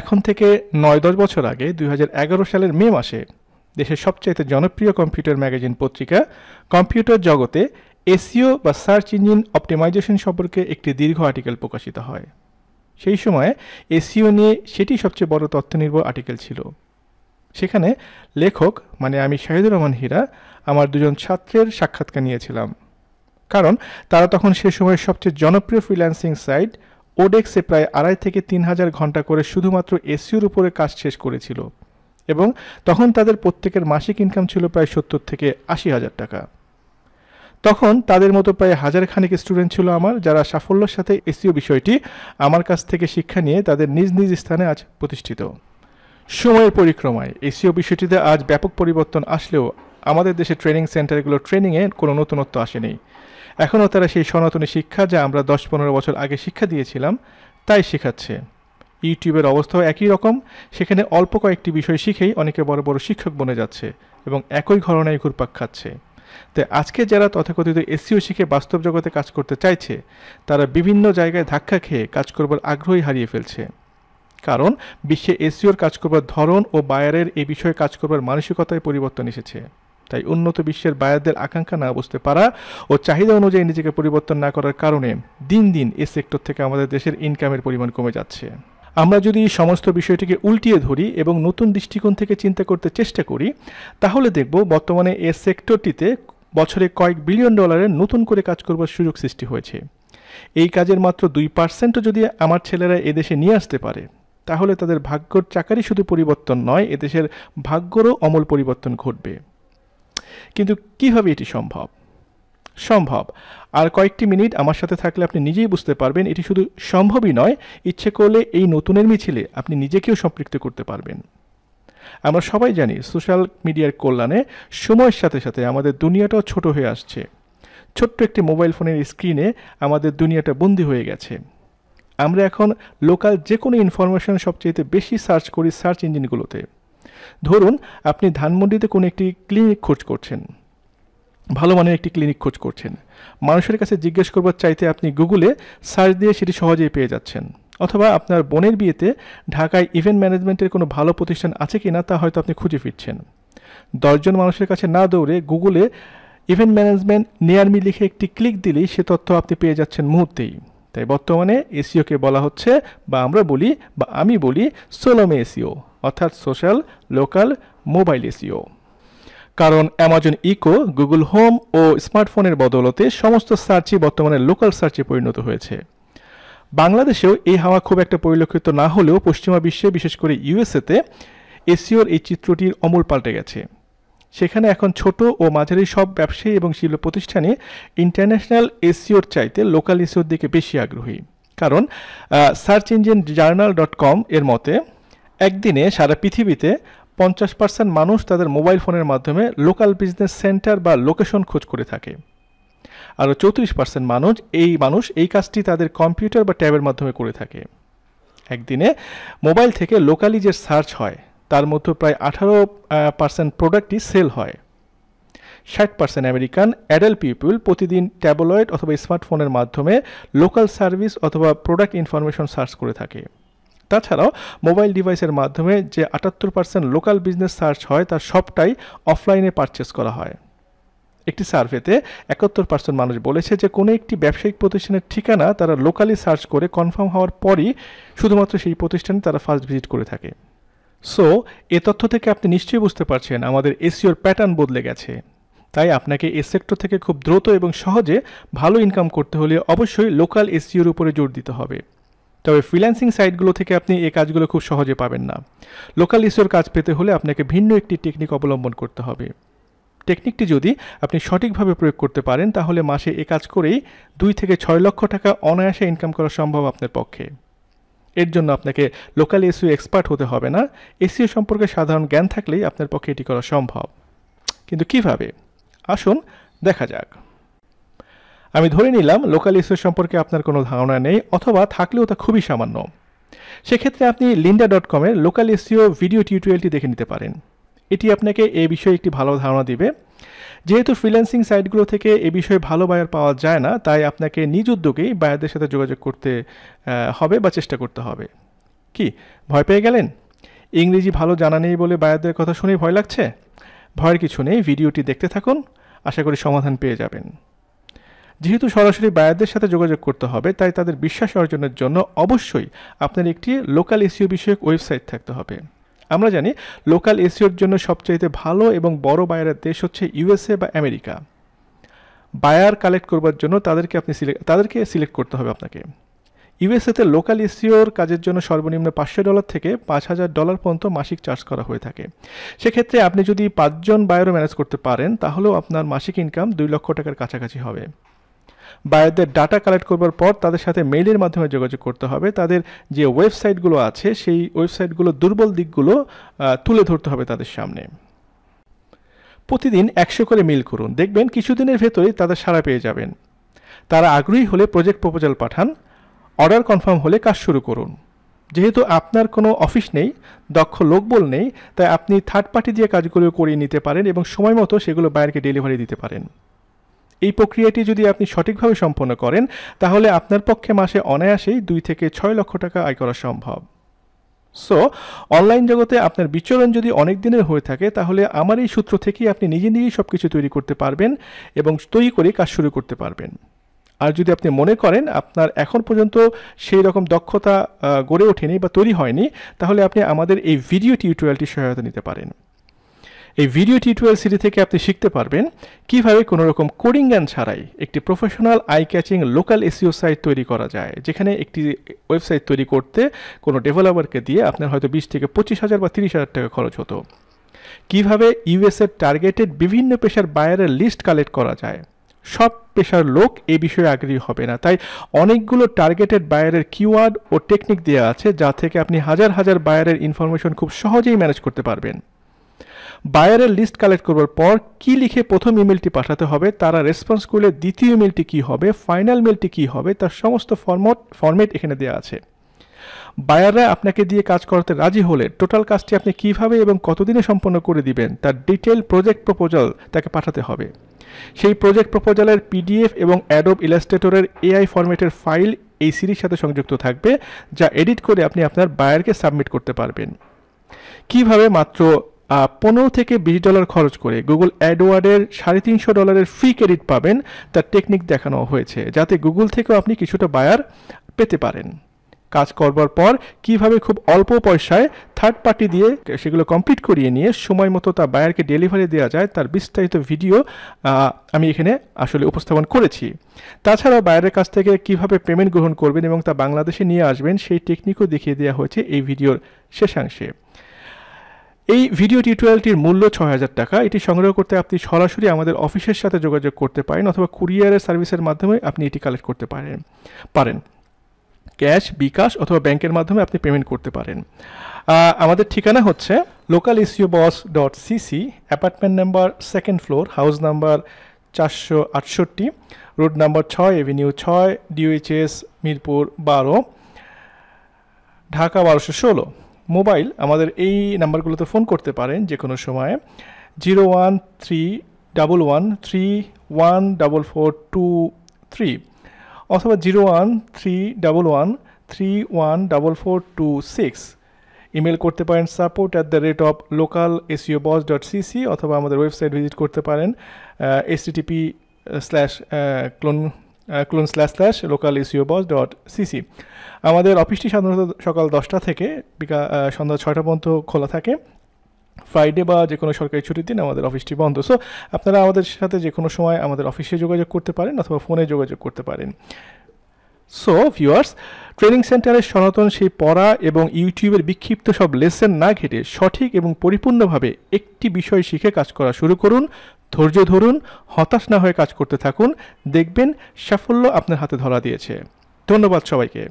এখন থেকে নয় দশ বছর আগে দুই সালের মে মাসে দেশের সবচাইতে জনপ্রিয় কম্পিউটার ম্যাগাজিন পত্রিকা কম্পিউটার জগতে এসিও বা সার্চ ইঞ্জিন অপটিমাইজেশন সম্পর্কে একটি দীর্ঘ আর্টিকেল প্রকাশিত হয় সেই সময়ে এসিও নিয়ে সেটি সবচেয়ে বড় তথ্যনির্ভর আর্টিকেল ছিল সেখানে লেখক মানে আমি শাহিদুর রহমান হীরা আমার দুজন ছাত্রের সাক্ষাৎকার নিয়েছিলাম কারণ তারা তখন সে সময় সবচেয়ে জনপ্রিয় ফ্রিল্যান্সিং সাইট ওডেক্সে প্রায় আড়াই থেকে তিন হাজার ঘন্টা করে শুধুমাত্র এসিওর উপরে কাজ শেষ করেছিল এবং তখন তাদের প্রত্যেকের মাসিক ইনকাম ছিল প্রায় সত্তর থেকে আশি হাজার টাকা তখন তাদের মতো প্রায় হাজার খানিক স্টুডেন্ট ছিল আমার যারা সাফল্যের সাথে এসিও বিষয়টি আমার কাছ থেকে শিক্ষা নিয়ে তাদের নিজ নিজ স্থানে আজ প্রতিষ্ঠিত সময়ের পরিক্রমায় এসিও বিষয়টিতে আজ ব্যাপক পরিবর্তন আসলেও আমাদের দেশে ট্রেনিং সেন্টারগুলো ট্রেনিংয়ে কোনো নতুনত্ব আসেনি এখনও তারা সেই সনাতনী শিক্ষা যা আমরা দশ পনেরো বছর আগে শিক্ষা দিয়েছিলাম তাই শেখাচ্ছে ইউটিউবের অবস্থাও একই রকম সেখানে অল্প কয়েকটি বিষয় শিখেই অনেকে বড় বড় শিক্ষক বনে যাচ্ছে এবং একই ঘরনায় ঘুরপাক খাচ্ছে তাই আজকে যারা তথাকথিত এসিও শিখে বাস্তব জগতে কাজ করতে চাইছে তারা বিভিন্ন জায়গায় ধাক্কা খেয়ে কাজ করবার আগ্রহী হারিয়ে ফেলছে কারণ বিশ্বে এসিওর কাজ করবার ধরন ও বায়ারের এ বিষয়ে কাজ করবার মানসিকতায় পরিবর্তন এসেছে তাই উন্নত বিশ্বের বায়ারদের আকাঙ্ক্ষা না বুঝতে পারা ও চাহিদা অনুযায়ী নিজেকে পরিবর্তন না করার কারণে দিন দিন এ সেক্টর থেকে আমাদের দেশের ইনকামের পরিমাণ কমে যাচ্ছে আমরা যদি সমস্ত বিষয়টিকে উল্টিয়ে ধরি এবং নতুন দৃষ্টিকোণ থেকে চিন্তা করতে চেষ্টা করি তাহলে দেখব বর্তমানে এ সেক্টরটিতে বছরে কয়েক বিলিয়ন ডলারের নতুন করে কাজ করবার সুযোগ সৃষ্টি হয়েছে এই কাজের মাত্র দুই পার্সেন্টও যদি আমার ছেলেরা এদেশে নিয়ে আসতে পারে তাহলে তাদের ভাগ্যর চাকারই শুধু পরিবর্তন নয় এদেশের ভাগ্যরও অমল পরিবর্তন ঘটবে কিন্তু কিভাবে এটি সম্ভব সম্ভব আর কয়েকটি মিনিট আমার সাথে থাকলে আপনি নিজেই বুঝতে পারবেন এটি শুধু সম্ভবই নয় ইচ্ছে করলে এই নতুনের মিছিলে আপনি নিজেকেও সম্পৃক্ত করতে পারবেন আমরা সবাই জানি সোশ্যাল মিডিয়ার কল্যাণে সময়ের সাথে সাথে আমাদের দুনিয়াটাও ছোট হয়ে আসছে ছোট্ট একটি মোবাইল ফোনের স্ক্রিনে আমাদের দুনিয়াটা বন্দি হয়ে গেছে আমরা এখন লোকাল যে কোনো ইনফরমেশন সবচেয়ে বেশি সার্চ করি সার্চ ইঞ্জিনগুলোতে ধরুন আপনি ধানমন্ডিতে কোনো একটি ক্লিনিক খোঁজ করছেন ভালো মানের একটি ক্লিনিক খোঁজ করছেন মানুষের কাছে জিজ্ঞেস করবার চাইতে আপনি গুগলে সার্চ দিয়ে সেটি সহজেই পেয়ে যাচ্ছেন অথবা আপনার বোনের বিয়েতে ঢাকায় ইভেন্ট ম্যানেজমেন্টের কোনো ভালো প্রতিষ্ঠান আছে কি না তা হয়তো আপনি খুঁজে ফিরছেন দশজন মানুষের কাছে না দৌড়ে গুগলে ইভেন্ট ম্যানেজমেন্ট নেয়ারমি লিখে একটি ক্লিক দিলেই সে তথ্য আপনি পেয়ে যাচ্ছেন মুহূর্তেই তাই বর্তমানে এসিওকে বলা হচ্ছে বা আমরা বলি বা আমি বলি সোলোমে এসিও অর্থাৎ সোশ্যাল লোকাল মোবাইল এসিও কারণ অ্যামাজন ইকো গুগল হোম ও স্মার্টফোনের বদলতে সমস্ত সার্চই বর্তমানে লোকাল সার্চে পরিণত হয়েছে বাংলাদেশেও এই হাওয়া খুব একটা পরিলক্ষিত না হলেও পশ্চিমা বিশ্বে বিশেষ করে ইউএসএতে এসিওর এই চিত্রটির অমল পাল্টে গেছে সেখানে এখন ছোট ও মাঝারি সব ব্যবসায়ী এবং শিল্প প্রতিষ্ঠানে ইন্টারন্যাশনাল এসিওর চাইতে লোকাল এসিওর দিকে বেশি আগ্রহী কারণ search engine journal dot com এর মতে একদিনে সারা পৃথিবীতে পঞ্চাশ পার্সেন্ট মানুষ তাদের মোবাইল ফোনের মাধ্যমে লোকাল বিজনেস সেন্টার বা লোকেশন খোঁজ করে থাকে আরও চৌত্রিশ পার্সেন্ট মানুষ এই মানুষ এই কাজটি তাদের কম্পিউটার বা ট্যাবের মাধ্যমে করে থাকে একদিনে মোবাইল থেকে লোকালি যে সার্চ হয় তার মধ্যে প্রায় আঠারো পার্সেন্ট প্রোডাক্টই সেল হয় ষাট পার্সেন্ট আমেরিকান অ্যাডাল্ট পিপুল প্রতিদিন ট্যাবলয়েড অথবা স্মার্টফোনের মাধ্যমে লোকাল সার্ভিস অথবা প্রোডাক্ট ইনফরমেশন সার্চ করে থাকে তাছাড়াও মোবাইল ডিভাইসের মাধ্যমে যে আটাত্তর পার্সেন্ট লোকাল বিজনেস সার্চ হয় তার সবটাই অফলাইনে পারচেস করা হয় একটি সার্ভেতে একাত্তর পার্সেন্ট মানুষ বলেছে যে কোনো একটি ব্যবসায়িক প্রতিষ্ঠানের ঠিকানা তারা লোকালি সার্চ করে কনফার্ম হওয়ার পরই শুধুমাত্র সেই প্রতিষ্ঠানে তারা ফার্স্ট ভিজিট করে থাকে সো এ তথ্য থেকে আপনি নিশ্চয়ই বুঝতে পারছেন আমাদের এসিওর e প্যাটার্ন বদলে গেছে তাই আপনাকে এ সেক্টর থেকে খুব দ্রুত এবং সহজে ভালো ইনকাম করতে হলে অবশ্যই লোকাল এসিওর e উপরে জোর দিতে হবে তবে ফ্রিল্যান্সিং সাইটগুলো থেকে আপনি এই কাজগুলো খুব সহজে পাবেন না লোকাল ইস্যুর কাজ পেতে হলে আপনাকে ভিন্ন একটি টেকনিক অবলম্বন করতে হবে টেকনিকটি যদি আপনি সঠিকভাবে প্রয়োগ করতে পারেন তাহলে মাসে এ কাজ করেই দুই থেকে ছয় লক্ষ টাকা অনায়াসে ইনকাম করা সম্ভব আপনার পক্ষে এর জন্য আপনাকে লোকাল এসিও এক্সপার্ট হতে হবে না এসিও সম্পর্কে সাধারণ জ্ঞান থাকলেই আপনার পক্ষে এটি করা সম্ভব কিন্তু কিভাবে আসুন দেখা যাক আমি ধরে নিলাম লোকাল ইস্যু সম্পর্কে আপনার কোনো ধারণা নেই অথবা থাকলেও তা খুবই সামান্য সেক্ষেত্রে আপনি লিন্ডা ডট কমের লোকাল এসিও ভিডিও টিউটোরিয়ালটি দেখে নিতে পারেন এটি আপনাকে এ বিষয়ে একটি ভালো ধারণা দিবে যেহেতু ফ্রিল্যান্সিং সাইটগুলো থেকে এ বিষয়ে ভালো বায়ার পাওয়া যায় না তাই আপনাকে নিজ উদ্যোগেই বায়ারদের সাথে যোগাযোগ করতে হবে বা চেষ্টা করতে হবে কি ভয় পেয়ে গেলেন ইংরেজি ভালো জানা নেই বলে বায়ারদের কথা শুনেই ভয় লাগছে ভয়ের কিছু নেই ভিডিওটি দেখতে থাকুন আশা করি সমাধান পেয়ে যাবেন যেহেতু সরাসরি বায়ারদের সাথে যোগাযোগ করতে হবে তাই তাদের বিশ্বাস অর্জনের জন্য অবশ্যই আপনার একটি লোকাল এসিও e বিষয়ক ওয়েবসাইট থাকতে হবে আমরা জানি লোকাল এসিওর e জন্য সবচাইতে ভালো এবং বড় বায়ারের দেশ হচ্ছে ইউএসএ বা আমেরিকা বায়ার কালেক্ট করবার জন্য তাদেরকে আপনি সিলেক্ট তাদেরকে সিলেক্ট করতে হবে আপনাকে ইউএসএতে লোকাল এসিওর কাজের জন্য সর্বনিম্ন পাঁচশো ডলার থেকে পাঁচ হাজার ডলার পর্যন্ত মাসিক চার্জ করা হয়ে থাকে সেক্ষেত্রে আপনি যদি পাঁচজন বায়ারও ম্যানেজ করতে পারেন তাহলেও আপনার মাসিক ইনকাম দুই লক্ষ টাকার কাছাকাছি হবে বায়ারদের ডাটা কালেক্ট করবার পর তাদের সাথে মেইলের মাধ্যমে যোগাযোগ করতে হবে তাদের যে ওয়েবসাইটগুলো আছে সেই ওয়েবসাইটগুলো দুর্বল দিকগুলো তুলে ধরতে হবে তাদের সামনে প্রতিদিন একশো করে মেল করুন দেখবেন কিছুদিনের ভেতরেই তাদের সাড়া পেয়ে যাবেন তারা আগ্রহী হলে প্রজেক্ট প্রপোজাল পাঠান অর্ডার কনফার্ম হলে কাজ শুরু করুন যেহেতু আপনার কোনো অফিস নেই দক্ষ লোকবল নেই তাই আপনি থার্ড পার্টি দিয়ে কাজগুলো করিয়ে নিতে পারেন এবং সময় মতো সেগুলো বাইরকে ডেলিভারি দিতে পারেন এই প্রক্রিয়াটি যদি আপনি সঠিকভাবে সম্পন্ন করেন তাহলে আপনার পক্ষে মাসে অনায়াসেই দুই থেকে ছয় লক্ষ টাকা আয় করা সম্ভব সো অনলাইন জগতে আপনার বিচরণ যদি অনেক দিনের হয়ে থাকে তাহলে আমার এই সূত্র থেকেই আপনি নিজে নিজেই সব কিছু তৈরি করতে পারবেন এবং তৈরি করে কাজ শুরু করতে পারবেন আর যদি আপনি মনে করেন আপনার এখন পর্যন্ত সেই রকম দক্ষতা গড়ে ওঠেনি বা তৈরি হয়নি তাহলে আপনি আমাদের এই ভিডিও টিউটোরিয়ালটি সহায়তা নিতে পারেন এই ভিডিও টিউটোরিয়াল সিরিজ থেকে আপনি শিখতে পারবেন কিভাবে কোনো রকম কোডিং জ্ঞান ছাড়াই একটি professional eye catching local SEO site তৈরি করা যায় যেখানে একটি ওয়েবসাইট তৈরি করতে কোনো ডেভেলপারকে দিয়ে আপনার হয়তো বিশ থেকে পঁচিশ হাজার বা তিরিশ হাজার টাকা খরচ হতো কিভাবে ইউএসের টার্গেটেড বিভিন্ন পেশার বায়ারের লিস্ট কালেক্ট করা যায় সব পেশার লোক এ বিষয়ে আগ্রহী হবে না তাই অনেকগুলো টার্গেটেড বায়ারের কিওয়ার্ড ও টেকনিক দেওয়া আছে যা থেকে আপনি হাজার হাজার বায়ারের ইনফরমেশন খুব সহজেই ম্যানেজ করতে পারবেন বায়ারের লিস্ট কালেক্ট করবার পর কি লিখে প্রথম ইমেলটি পাঠাতে হবে তারা রেসপন্স করলে দ্বিতীয় ইমেলটি কি হবে ফাইনাল মেলটি কি হবে তার সমস্ত ফর্মট ফর্মেট এখানে দেওয়া আছে বায়াররা আপনাকে দিয়ে কাজ করতে রাজি হলে টোটাল কাজটি আপনি কিভাবে এবং কতদিনে সম্পন্ন করে দিবেন তার ডিটেল প্রজেক্ট প্রপোজাল তাকে পাঠাতে হবে সেই প্রজেক্ট প্রপোজালের পিডিএফ এবং অ্যাডোব ইলাস্ট্রেটরের এআই ফরম্যাটের ফাইল এই সিরিজ সাথে সংযুক্ত থাকবে যা এডিট করে আপনি আপনার বায়ারকে সাবমিট করতে পারবেন কিভাবে মাত্র পনেরো থেকে বিশ ডলার খরচ করে গুগল অ্যাডওয়ার্ডের সাড়ে তিনশো ডলারের ফ্রি ক্রেডিট পাবেন তার টেকনিক দেখানো হয়েছে যাতে গুগল থেকেও আপনি কিছুটা বায়ার পেতে পারেন কাজ করবার পর কিভাবে খুব অল্প পয়সায় থার্ড পার্টি দিয়ে সেগুলো কমপ্লিট করিয়ে নিয়ে সময় মতো তা বায়ারকে ডেলিভারি দেওয়া যায় তার বিস্তারিত ভিডিও আমি এখানে আসলে উপস্থাপন করেছি তাছাড়াও বায়ারের কাছ থেকে কিভাবে পেমেন্ট গ্রহণ করবেন এবং তা বাংলাদেশে নিয়ে আসবেন সেই টেকনিকও দেখিয়ে দেওয়া হয়েছে এই ভিডিওর শেষাংশে এই ভিডিও টিউটোরিয়ালটির মূল্য ছয় হাজার টাকা এটি সংগ্রহ করতে আপনি সরাসরি আমাদের অফিসের সাথে যোগাযোগ করতে পারেন অথবা কুরিয়ারের সার্ভিসের মাধ্যমে আপনি এটি কালেক্ট করতে পারেন পারেন ক্যাশ বিকাশ অথবা ব্যাংকের মাধ্যমে আপনি পেমেন্ট করতে পারেন আমাদের ঠিকানা হচ্ছে local SEO boss dot CC apartment number second floor house number চারশো আটষট্টি রোড নাম্বার ছয় এভিনিউ ছয় ডিউএইচএস মিরপুর বারো ঢাকা বারোশো ষোলো মোবাইল আমাদের এই নাম্বারগুলোতে ফোন করতে পারেন যে কোনো সময়ে zero one three double one three one double four two three অথবা zero one three double one three one double four two six email করতে পারেন support at the rate of local SEO boss dot CC অথবা আমাদের website visit করতে পারেন http slash colon colon slash slash local SEO boss dot CC আমাদের অফিসটি সাধারণত সকাল দশটা থেকে বিকা সন্ধ্যা ছয়টা পর্যন্ত খোলা থাকে ফ্রাইডে বা যে কোনো সরকারি ছুটির দিন আমাদের অফিসটি বন্ধ সো আপনারা আমাদের সাথে যে কোনো সময় আমাদের অফিসে যোগাযোগ করতে পারেন অথবা ফোনে যোগাযোগ করতে পারেন সো ভিউয়ার্স ট্রেনিং সেন্টারের সনাতন সেই পড়া এবং ইউটিউবের বিক্ষিপ্ত সব লেসেন না ঘেটে সঠিক এবং পরিপূর্ণভাবে একটি বিষয় শিখে কাজ করা শুরু করুন ধৈর্য ধরুন হতাশ না হয়ে কাজ করতে থাকুন দেখবেন সাফল্য আপনার হাতে ধরা দিয়েছে ধন্যবাদ সবাইকে